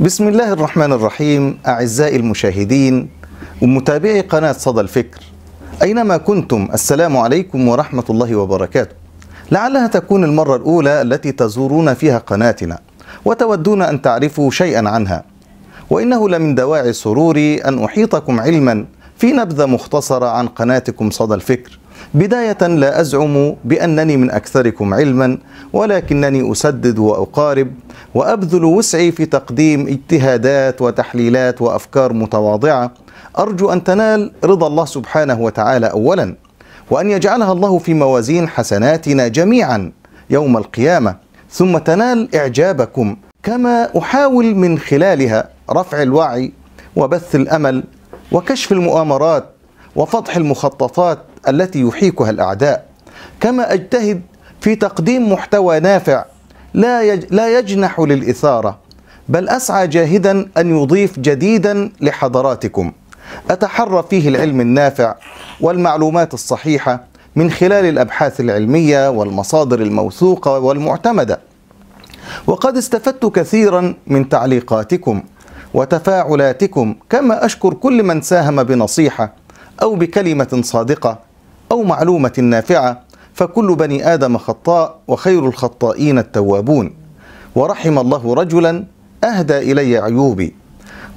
بسم الله الرحمن الرحيم أعزائي المشاهدين ومتابعي قناة صدى الفكر أينما كنتم السلام عليكم ورحمة الله وبركاته لعلها تكون المرة الأولى التي تزورون فيها قناتنا وتودون أن تعرفوا شيئا عنها وإنه لمن دواعي سروري أن أحيطكم علما في نبذة مختصرة عن قناتكم صدى الفكر بداية لا أزعم بأنني من أكثركم علما ولكنني أسدد وأقارب وأبذل وسعي في تقديم اجتهادات وتحليلات وأفكار متواضعة أرجو أن تنال رضا الله سبحانه وتعالى أولا وأن يجعلها الله في موازين حسناتنا جميعا يوم القيامة ثم تنال إعجابكم كما أحاول من خلالها رفع الوعي وبث الأمل وكشف المؤامرات وفضح المخططات التي يحيكها الأعداء كما أجتهد في تقديم محتوى نافع لا, يج لا يجنح للإثارة بل أسعى جاهدا أن يضيف جديدا لحضراتكم أتحرى فيه العلم النافع والمعلومات الصحيحة من خلال الأبحاث العلمية والمصادر الموثوقة والمعتمدة وقد استفدت كثيرا من تعليقاتكم وتفاعلاتكم كما أشكر كل من ساهم بنصيحة أو بكلمة صادقة أو معلومة نافعة فكل بني آدم خطاء وخير الخطائين التوابون ورحم الله رجلا أهدى إلي عيوبي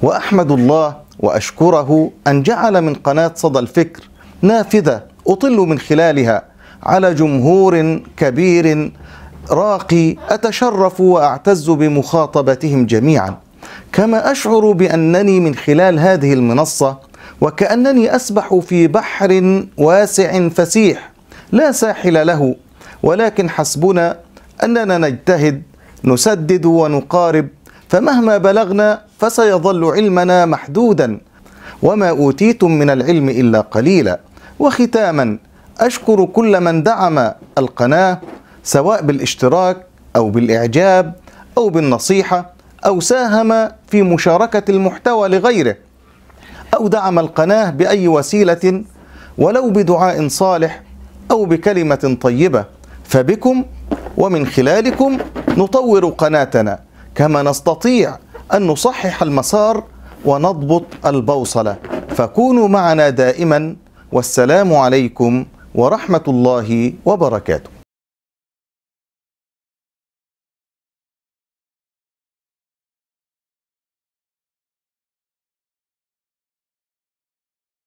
وأحمد الله وأشكره أن جعل من قناة صدى الفكر نافذة أطل من خلالها على جمهور كبير راقي أتشرف وأعتز بمخاطبتهم جميعا كما أشعر بأنني من خلال هذه المنصة وكأنني أسبح في بحر واسع فسيح لا ساحل له ولكن حسبنا أننا نجتهد نسدد ونقارب فمهما بلغنا فسيظل علمنا محدودا وما أوتيتم من العلم إلا قليلا وختاما أشكر كل من دعم القناة سواء بالاشتراك أو بالإعجاب أو بالنصيحة أو ساهم في مشاركة المحتوى لغيره أو دعم القناة بأي وسيلة ولو بدعاء صالح أو بكلمة طيبة فبكم ومن خلالكم نطور قناتنا كما نستطيع أن نصحح المسار ونضبط البوصلة فكونوا معنا دائما والسلام عليكم ورحمة الله وبركاته